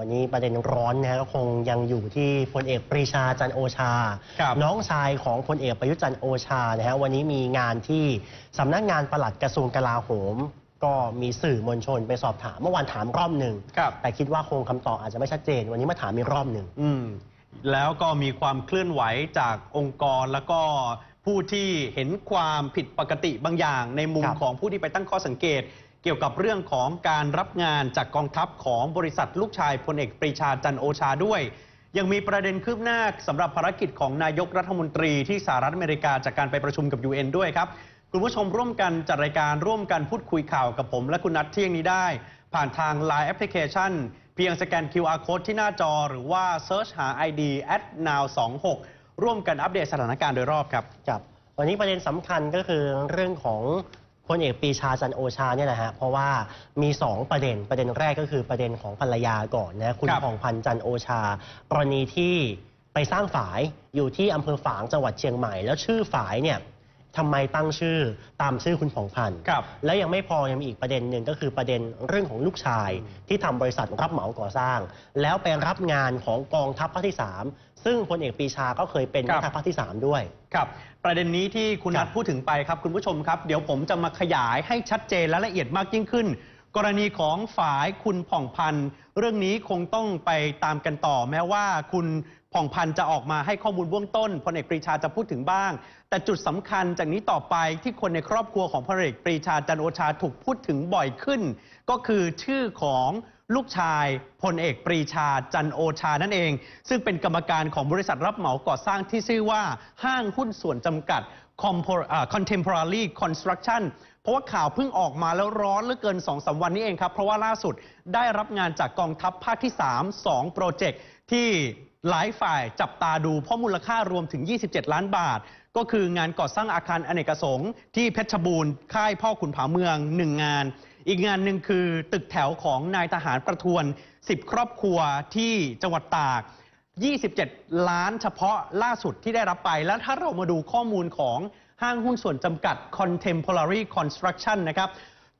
วันนี้ประเด็นร้อนนะก็คงยังอยู่ที่พลเอกปรีชาจันโอชา น้องชายของพลเอกประยุทธ์จันโอชานะฮะวันนี้มีงานที่สำนักงานปลัดกระทรวงกลาโหม ก็มีสื่อมวลชน ไปสอบถามเมื่อวานถามรอบหนึ่งแต่คิดว่าคงคำตอบอาจจะไม่ชัดเจน วันนี้มาถามอีกรอบหนึ่งแล้วก็มีความเคลื่อนไหวจากองค์กรแล้วก็ผู้ที่เห็นความผิดปกติบางอย่าง ในมุมของผู้ที่ไปตั้งข้อสังเกตเกี่ยวกับเรื่องของการรับงานจากกองทัพของบริษัทลูกชายพลเอก ปรีชาจันโอชาด้วย ยังมีประเด็นคืบหน้าสำหรับภารกิจของนายกรัฐมนตรีที่สหรัฐอเมริกา จากการไปประชุมกับ UN ด้วยครับ คุณผู้ชมร่วมกันจัดรายการร่วมกันพูดคุยข่าวกับผมและคุณนัทเที่ยงนี้ได้ ผ่านทาง Line แอปพลิเคชันเพียงสแกน QR code ที่หน้าจอหรือว่าเซิร์ชหา ID at now 26ร่วมกันอัปเดตสถานการณ์โดยรอบครับครับ วันนี้ประเด็นสำคัญก็คือเรื่องของพลเอกปีชาจันโอชาเนี่ยนะฮะเพราะว่ามี 2 ประเด็นประเด็นแรกก็คือประเด็นของภรรยาก่อนนะคุณขผ่องพันจันโอชากรณีที่ไปสร้างฝายอยู่ที่อำเภอฝางจังหวัดเชียงใหม่ แล้วชื่อฝายเนี่ยทำไมตั้งชื่อตามชื่อคุณผ่องพันธ์ครับแล้วยังไม่พอยังมีอีกประเด็นหนึ่งก็คือประเด็นเรื่องของลูกชายที่ทำบริษัทรับเหมาก่อสร้าง แล้วไปรับงานของกองทัพภาคที่3ซึ่งพลเอกปีชาก็เคยเป็นแม่ทาพภาคที่ 3 ด้วย ครับ ประเด็นนี้ที่คุณนัทพูดถึงไปครับคุณผู้ชมครับ เดี๋ยวผมจะมาขยายให้ชัดเจนและละเอียดมากยิ่งขึ้น กรณีของฝ่ายคุณผ่องพันธ์เรื่องนี้คงต้องไปตามกันต่อ แม้ว่าคุณผ่องพันธ์จะออกมาให้ข้อมูลเบื้องต้นพลเอกปรีชาจะพูดถึงบ้าง แต่จุดสำคัญจากนี้ต่อไปที่คนในครอบครัวของพลเอกปรีชาจันโอชาถูกพูดถึงบ่อยขึ้นก็คือชื่อของลูกชายพลเอกปรีชา จันโอชานั่นเอง ซึ่งเป็นกรรมการของบริษัทรับเหมาก่อสร้างที่ชื่อว่าห้างหุ้นส่วนจำกัด Contemporary Construction เพราะว่าข่าวเพิ่งออกมาแล้วร้อนเหลือเกิน2อสวันนี้เองครับเพราะว่าล่าสุดได้รับงานจากกองทัพภาคที่ 3 2โปรเจกต์ที่หลายฝ่ายจับตาดู เพราะมูลค่ารวมถึง 27 ล้านบาท ก็คืองานก่อสร้างอาคารอเนกประสงค์ที่เพชรบูรณ์ค่ายพ่อขุนผาเมือง1งานอีกงานหนึ่งคือตึกแถวของนายทหารประทวน 10 ครอบครัวที่จังหวัดตาก 27 ล้านเฉพาะล่าสุดที่ได้รับไปแล้วถ้าเรามาดูข้อมูลของห้างหุ้นส่วนจำกัด Contemporary Construction นะครับ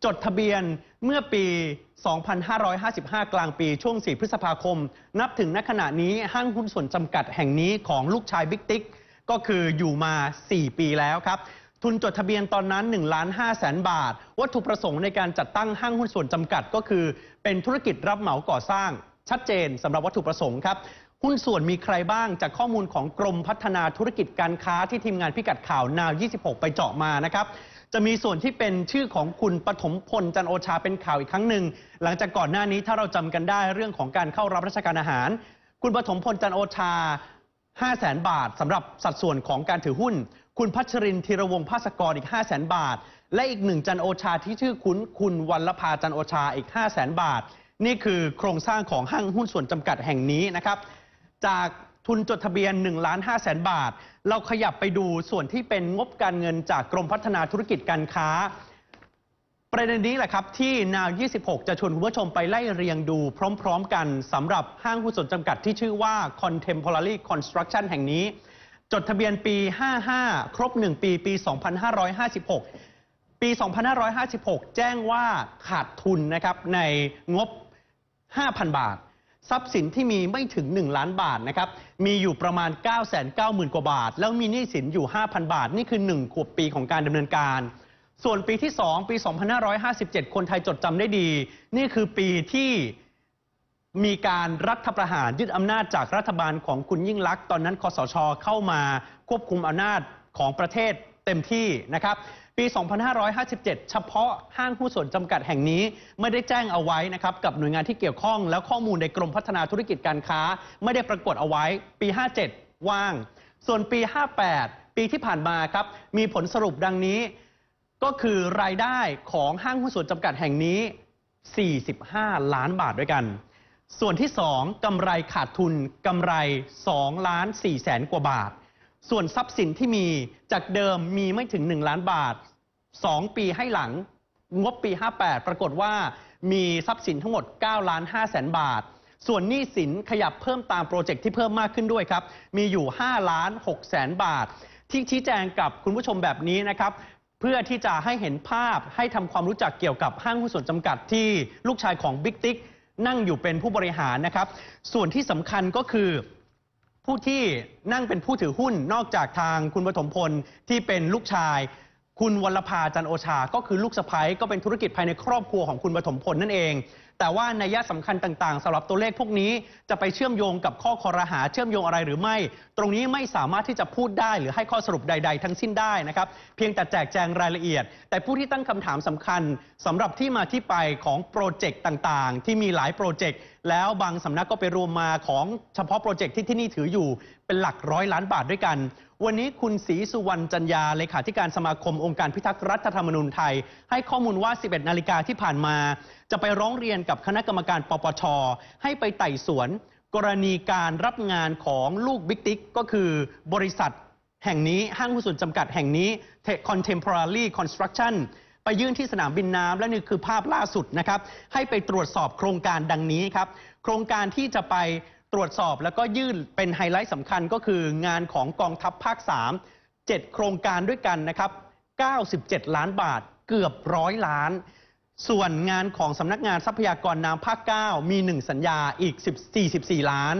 จดทะเบียนเมื่อปี 2555 กลางปีช่วง4พฤษภาคม นับถึงณขณะนี้ห้างหุ้นส่วนจำกัดแห่งนี้ของลูกชายบิ๊กติ๊กก็คืออยู่มา 4 ปีแล้วครับทุนจดทะเบียนตอนนั้น1ล้าน5แสนบาท วัตถุประสงค์ในการจัดตั้งห้างหุ้นส่วนจำกัดก็คือเป็นธุรกิจรับเหมาก่อสร้าง ชัดเจนสำหรับวัตถุประสงค์ครับหุ้นส่วนมีใครบ้างจากข้อมูลของกรมพัฒนาธุรกิจการค้าที่ทีมงานพิกัดข่าวนาว 26 ไปเจาะมานะครับ จะมีส่วนที่เป็นชื่อของคุณปฐมพลจันโอชาเป็นข่าวอีกครั้งหนึ่งหลังจากก่อนหน้านี้ถ้าเราจำกันได้เรื่องของการเข้ารับราชการอาหาร คุณปฐมพลจันโอชา 5 0 0แสนบาทสำหรับสัดส่วนของการถือหุ้นคุณพัชรินทีรวงภาสกรอีก5 0 0 0 0 0 บาท และอีกหนึ่งจันโอชาที่ชื่อคุณคุณวัลภาจันโอชาอีก5 0 0 0 0 0 บาท นี่คือโครงสร้างของห้างหุ้นส่วนจำกัดแห่งนี้นะครับ จากทุนจดทะเบียน1ล้าน5แสนบาท เราขยับไปดูส่วนที่เป็นงบการเงินจากกรมพัฒนาธุรกิจการค้า ประเด็นนี้แหละครับที่นาว 26 จะชวนคุณผู้ชมไปไล่เรียงดูพร้อม ๆ กันสำหรับห้างหุ้นส่วนจำกัดที่ชื่อว่า Contemporary Construction แห่งนี้จดทะเบียนปี 55 ครบ1ปีปี 2556 ปี 2556 แจ้งว่าขาดทุนนะครับในงบ 5,000 บาท ทรัพย์สินที่มีไม่ถึง 1 ล้านบาทนะครับมีอยู่ประมาณ 990,000 กว่าบาท แล้วมีหนี้สินอยู่ 5,000 บาท นี่คือ1ขวบปีของการดำเนินการ ส่วนปีที่ 2 ปี 2557 คนไทยจดจำได้ดี นี่คือปีที่มีการรัฐประหารยึดอำนาจจากรัฐบาลของคุณยิ่งลักษณ์ตอนนั้นคอสชเข้ามาควบคุมอำนาจของประเทศเต็มที่นะครับปี 2557 เฉพาะห้างหุ้นส่วนจำกัดแห่งนี้ไม่ได้แจ้งเอาไว้นะครับกับหน่วยงานที่เกี่ยวข้อง แล้วข้อมูลในกรมพัฒนาธุรกิจการค้า ไม่ได้ปรากฏเอาไว้ปี 57 ว่าง ส่วนปี 58 ปีที่ผ่านมาครับมีผลสรุปดังนี้ ก็คือรายได้ของห้างหุ้นส่วนจำกัดแห่งนี้ 45 ล้านบาทด้วยกันส่วนที่ 2กำไรขาดทุนกำไร2ล้าน4แสนกว่าบาท ส่วนทรัพย์สินที่มีจากเดิมมีไม่ถึง 1 ล้านบาท 2 ปีให้หลัง งบปี 58 ปรากฏว่ามีทรัพย์สินทั้งหมด9ล้าน5แสนบาท ส่วนหนี้สินขยับเพิ่มตามโปรเจกต์ที่เพิ่มมากขึ้นด้วยครับ มีอยู่ 5 ล้าน6แสนบาท ที่ชี้แจงกับคุณผู้ชมแบบนี้นะครับ เพื่อที่จะให้เห็นภาพให้ทำความรู้จักเกี่ยวกับห้างหุ้นส่วนจำกัดที่ลูกชายของบิ๊กติ๊กนั่งอยู่เป็นผู้บริหารนะครับ ส่วนที่สำคัญก็คือผู้ที่นั่งเป็นผู้ถือหุ้นนอกจากทางคุณปฐมพล ที่เป็นลูกชาย คุณวรภาจันโอชา ก็คือลูกสะใภ้ก็เป็นธุรกิจภายในครอบครัวของคุณปฐมพลนั่นเองแต่ว่าในัยสำคัญต่างๆ สำหรับตัวเลขพวกนี้จะไปเชื่อมโยงกับข้อคอรหาเชื่อมโยงอะไรหรือไม่ ตรงนี้ไม่สามารถที่จะพูดได้หรือให้ข้อสรุปใดๆ ทั้งสิ้นได้นะครับ เพียงแต่แจกแจงรายละเอียด แต่ผู้ที่ตั้งคำถามสำคัญสำหรับที่มาที่ไปของโปรเจกต์ต่างๆ ที่มีหลายโปรเจกต์แล้วบางสำนักก็ไปรวมมาของเฉพาะโปรเจกต์ที่ที่นี่ถืออยู่เป็นหลักร้อยล้านบาทด้วยกัน วันนี้คุณศรีสุวรรณจันยาเลขาธิการสมาคมองค์การพิทักษ์รัฐธรรมนูญไทย ให้ข้อมูลว่า 11นาฬิกาที่ผ่านมา จะไปร้องเรียนกับคณะกรรมการปปชให้ไปไต่สวน กรณีการรับงานของลูกบิ๊กติ๊กก็คือบริษัทแห่งนี้ห้างหุ้นส่วนจำกัดแห่งนี้ Contemporary Construction ไปยื่นที่สนามบินน้ำและนี่คือภาพล่าสุดนะครับให้ไปตรวจสอบโครงการดังนี้ครับโครงการที่จะไปตรวจสอบ แล้วก็ยื่นเป็นไฮไลท์สำคัญก็คืองานของกองทัพภาค 3 7 โครงการด้วยกันนะครับ 97 ล้านบาทเกือบร้อยล้านส่วนงานของสำนักงานทรัพยากรน้ำภาค9มี 1 สัญญาอีก 44 ล้าน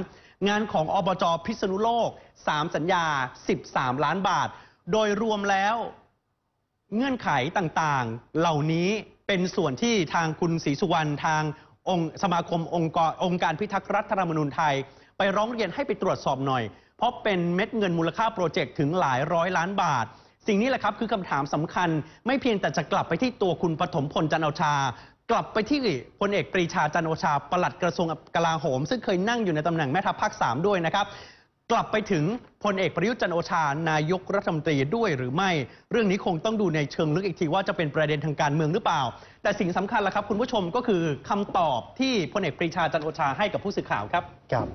งานของอบจพิษณุโลก 3 สัญญา 13 ล้านบาท โดยรวมแล้วเงื่อนไขต่างๆ เหล่านี้เป็นส่วนที่ทางคุณศรีสุวรรณทางองค์สมาคมองค์กรองค์การพิทักษ์รัฐธรรมนูญไทยไปร้องเรียนให้ไปตรวจสอบหน่อย เพราะเป็นเม็ดเงินมูลค่าโปรเจกต์ถึงหลายร้อยล้านบาทสิ่งนี้แหละครับคือคำถามสำคัญไม่เพียงแต่จะกลับไปที่ตัวคุณปฐมพลจันโอชา กลับไปที่พลเอกปรีชาจันโอชา ปลัดกระทรวงกลาโหมซึ่งเคยนั่งอยู่ในตำแหน่งแม่ทัพภาคสามด้วยนะครับ กลับไปถึงพลเอกประยุทธ์จันโอชา นายกรัฐมนตรีด้วย หรือไม่เรื่องนี้คงต้องดูในเชิงลึกอีกทีว่าจะเป็นประเด็นทางการเมืองหรือเปล่า แต่สิ่งสำคัญละครับ คุณผู้ชมก็คือคำตอบที่พลเอกปรีชาจันโอชาให้กับผู้สื่อข่าวครับครับ